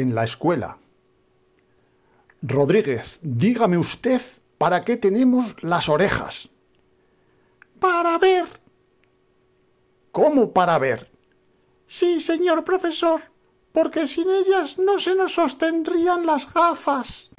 en la escuela. Rodríguez, dígame usted para qué tenemos las orejas. Para ver. ¿Cómo para ver? Sí, señor profesor, porque sin ellas no se nos sostendrían las gafas.